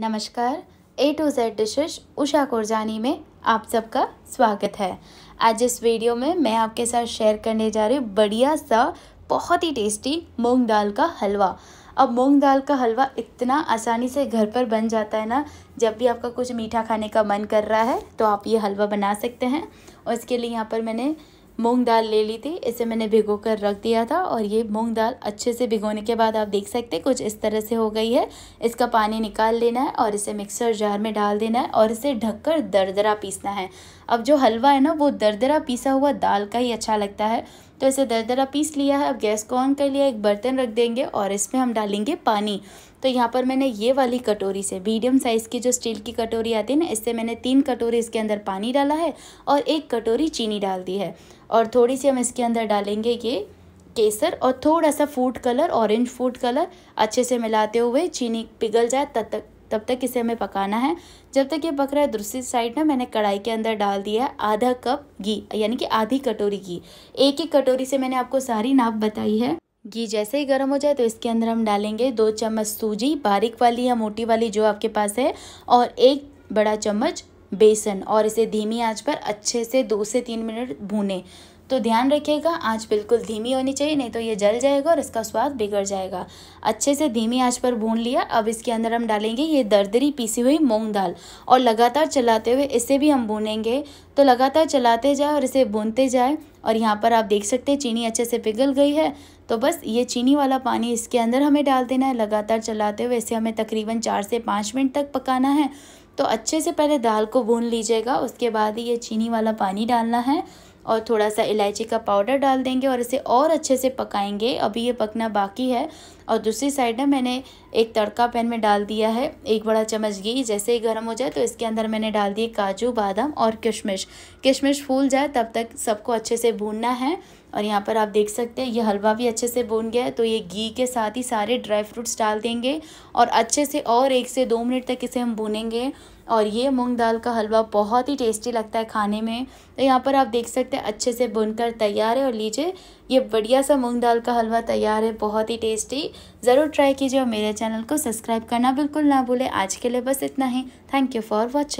नमस्कार A to Z dishes Usha कुरजानी में आप सबका स्वागत है आज इस वीडियो में मैं आपके साथ शेयर करने जा रही हूँ बढ़िया सा बहुत ही टेस्टी मूंग दाल का हलवा अब मूंग दाल का हलवा इतना आसानी से घर पर बन जाता है ना जब भी आपका कुछ मीठा खाने का मन कर रहा है तो आप ये हलवा बना सकते हैं और इसके लिए यहाँ पर मैंने मूंग दाल ले ली थी इसे मैंने भिगो कर रख दिया था और ये मूंग दाल अच्छे से भिगोने के बाद आप देख सकते हैं कुछ इस तरह से हो गई है इसका पानी निकाल लेना है और इसे मिक्सर जार में डाल देना है और इसे ढककर दरदरा पीसना है अब जो हलवा है ना वो दरदरा पीसा हुआ दाल का ही अच्छा लगता है तो इसे दरदरा पीस लिया है अब गैस को ऑन कर लिया एक बर्तन रख देंगे और इसमें हम डालेंगे पानी तो यहाँ पर मैंने ये वाली कटोरी से मीडियम साइज़ की जो स्टील की कटोरी आती है ना इससे मैंने तीन कटोरी इसके अंदर पानी डाला है और एक कटोरी चीनी डाल दी है और थोड़ी सी हम इसके अंदर डालेंगे ये केसर और थोड़ा सा food colour orange food colour अच्छे से मिलाते हुए चीनी पिघल जाए तब तक तब तक इसे हमें पकाना है जब तक ये पक रहा है दूसरी साइड ना मैंने कढ़ाई के अंदर डाल दिया है आधा कप घी यानी कि आधी कटोरी घी एक एक कटोरी से मैंने आपको सारी नाप बताई है घी जैसे ही गर्म हो जाए तो इसके अंदर हम डालेंगे दो चम्मच सूजी बारीक वाली या मोटी वाली जो आपके पास है और एक बड़ा चम्मच बेसन और इसे धीमी आंच पर अच्छे से दो से तीन मिनट भूनें तो ध्यान रखिएगा आंच बिल्कुल धीमी होनी चाहिए नहीं तो ये जल जाएगा और इसका स्वाद बिगड़ जाएगा अच्छे से धीमी आंच पर भून लिया अब इसके अंदर हम डालेंगे ये दरदरी पीसी हुई मूंग दाल और लगातार चलाते हुए इसे भी हम भूनेंगे तो लगातार चलाते जाए और इसे भूनते जाए और यहाँ पर आप देख सकते हैं चीनी अच्छे से पिघल गई है तो बस ये चीनी वाला पानी इसके अंदर हमें डाल देना है लगातार चलाते हुए इसे हमें तकरीबन चार से पाँच मिनट तक पकाना है तो अच्छे से पहले दाल को भून लीजिएगा उसके बाद ये चीनी वाला पानी डालना है और थोड़ा सा इलायची का पाउडर डाल देंगे और इसे और अच्छे से पकाएंगे अभी ये पकना बाकी है और दूसरी साइड ना मैंने एक तड़का पैन में डाल दिया है एक बड़ा चम्मच घी जैसे ही गर्म हो जाए तो इसके अंदर मैंने डाल दिए काजू बादाम और किशमिश किशमिश फूल जाए तब तक सबको अच्छे से भूनना है और यहाँ पर आप देख सकते हैं ये हलवा भी अच्छे से भून गया है तो ये घी के साथ ही सारे ड्राई फ्रूट्स डाल देंगे और अच्छे से और एक से दो मिनट तक इसे हम भूनेंगे और ये मूंग दाल का हलवा बहुत ही टेस्टी लगता है खाने में तो यहाँ पर आप देख सकते हैं अच्छे से बुनकर तैयार है और लीजिए ये बढ़िया सा मूंग दाल का हलवा तैयार है बहुत ही टेस्टी ज़रूर ट्राई कीजिए और मेरे चैनल को सब्सक्राइब करना बिल्कुल ना भूलें आज के लिए बस इतना ही थैंक यू फॉर वॉचिंग